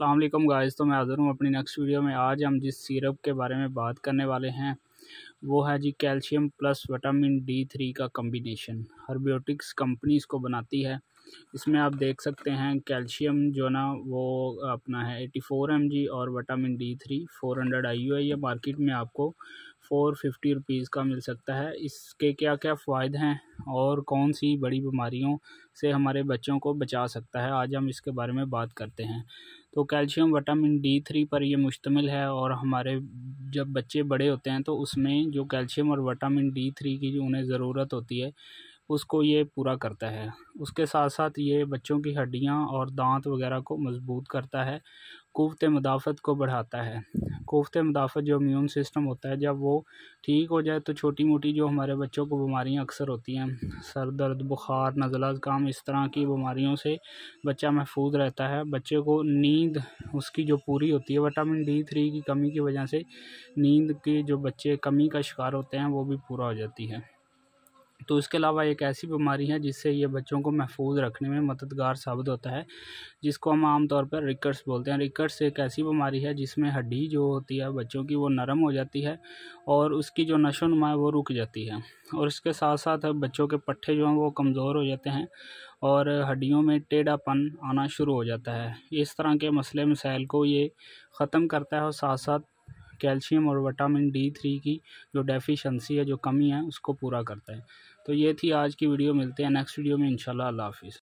अल्लाम गाइस तो मैं हाज़िर हूँ अपनी नेक्स्ट वीडियो में आज हम जिस सिरप के बारे में बात करने वाले हैं वो है जी calcium plus vitamin D three का कम्बिनेशन हर्बियोटिक्स कंपनी इसको बनाती है इसमें आप देख सकते हैं कैल्शियम जो ना वो अपना है एटी फोर एम जी और vitamin D three four hundred I U है ये मार्केट में आपको फ़ोर फिफ्टी रुपीज़ का मिल सकता है इसके क्या क्या फ़ायदे हैं और कौन सी बड़ी बीमारियों से हमारे बच्चों को बचा सकता है आज हम इसके बारे में बात करते हैं तो कैल्शियम विटामिन डी थ्री पर यह मुश्तमिल है और हमारे जब बच्चे बड़े होते हैं तो उसमें जो कैल्शियम और विटामिन डी थ्री की जो उन्हें ज़रूरत होती है उसको ये पूरा करता है उसके साथ साथ ये बच्चों की हड्डियाँ और दांत वगैरह को मजबूत करता है कोफत मदाफ़त को बढ़ाता है कोफत मदाफ़त जो इम्यून सिस्टम होता है जब वो ठीक हो जाए तो छोटी मोटी जो हमारे बच्चों को बीमारियाँ अक्सर होती हैं सर दर्द बुखार नज़ला काम इस तरह की बीमारियों से बच्चा महफूज रहता है बच्चे को नींद उसकी जो पूरी होती है विटामिन डी थ्री की कमी की वजह से नींद की जो बच्चे कमी का शिकार होते हैं वो भी पूरा हो जाती है तो इसके अलावा एक ऐसी बीमारी है जिससे ये बच्चों को महफूज रखने में मददगार साबित होता है जिसको हम आमतौर पर रिकर्स बोलते हैं रिकर्स एक ऐसी बीमारी है जिसमें हड्डी जो होती है बच्चों की वो नरम हो जाती है और उसकी जो नशो नुमा है वो रुक जाती है और इसके साथ साथ बच्चों के पट्ठे जो हैं वो कमज़ोर हो जाते हैं और हड्डियों में टेढ़ापन आना शुरू हो जाता है इस तरह के मसले मसाइल को ये ख़त्म करता है और साथ साथ कैल्शियम और विटामिन डी थ्री की जो डेफिशिएंसी है जो कमी है उसको पूरा करता है तो ये थी आज की वीडियो मिलते हैं नेक्स्ट वीडियो में इंशाल्लाह अल्लाह हाफिज़